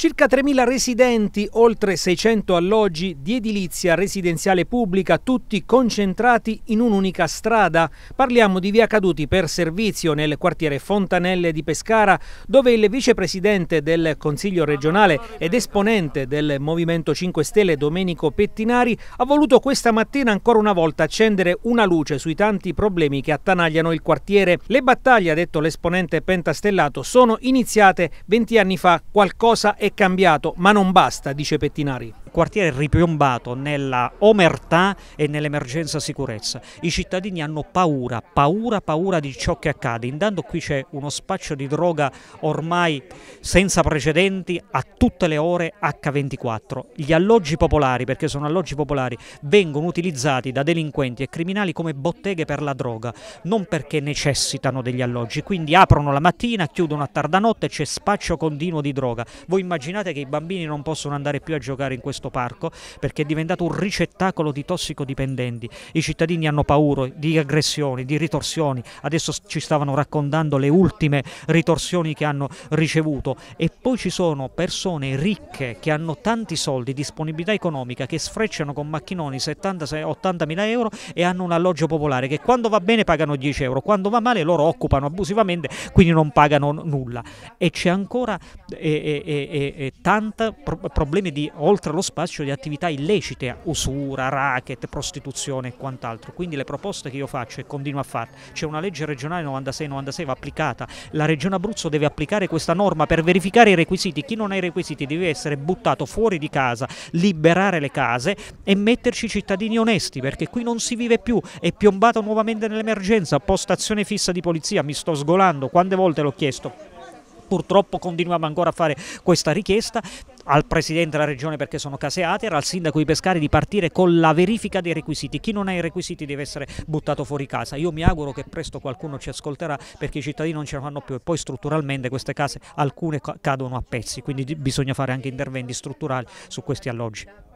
Circa 3.000 residenti, oltre 600 alloggi di edilizia residenziale pubblica, tutti concentrati in un'unica strada. Parliamo di via Caduti per servizio nel quartiere Fontanelle di Pescara, dove il vicepresidente del Consiglio regionale ed esponente del Movimento 5 Stelle, Domenico Pettinari, ha voluto questa mattina ancora una volta accendere una luce sui tanti problemi che attanagliano il quartiere. Le battaglie, ha detto l'esponente pentastellato, sono iniziate 20 anni fa. Qualcosa è è cambiato, ma non basta, dice Pettinari quartiere ripiombato nella omertà e nell'emergenza sicurezza. I cittadini hanno paura, paura, paura di ciò che accade. Intanto qui c'è uno spaccio di droga ormai senza precedenti a tutte le ore H24. Gli alloggi popolari, perché sono alloggi popolari, vengono utilizzati da delinquenti e criminali come botteghe per la droga, non perché necessitano degli alloggi, quindi aprono la mattina, chiudono a tarda notte e c'è spaccio continuo di droga. Voi immaginate che i bambini non possono andare più a giocare in questo questo parco perché è diventato un ricettacolo di tossicodipendenti. I cittadini hanno paura di aggressioni, di ritorsioni, adesso ci stavano raccontando le ultime ritorsioni che hanno ricevuto e poi ci sono persone ricche che hanno tanti soldi, disponibilità economica, che sfrecciano con macchinoni 70-80 mila euro e hanno un alloggio popolare che quando va bene pagano 10 euro, quando va male loro occupano abusivamente, quindi non pagano nulla. E c'è ancora eh, eh, eh, eh, eh tanti problemi di oltre lo spazio di attività illecite, usura, racket, prostituzione e quant'altro. Quindi le proposte che io faccio e continuo a fare, c'è una legge regionale 96-96 va applicata, la regione Abruzzo deve applicare questa norma per verificare i requisiti, chi non ha i requisiti deve essere buttato fuori di casa, liberare le case e metterci cittadini onesti perché qui non si vive più, è piombato nuovamente nell'emergenza, postazione fissa di polizia, mi sto sgolando, quante volte l'ho chiesto? Purtroppo continuiamo ancora a fare questa richiesta al presidente della regione perché sono caseate, atera, al sindaco di Pescari di partire con la verifica dei requisiti. Chi non ha i requisiti deve essere buttato fuori casa. Io mi auguro che presto qualcuno ci ascolterà perché i cittadini non ce la fanno più e poi strutturalmente queste case alcune cadono a pezzi, quindi bisogna fare anche interventi strutturali su questi alloggi.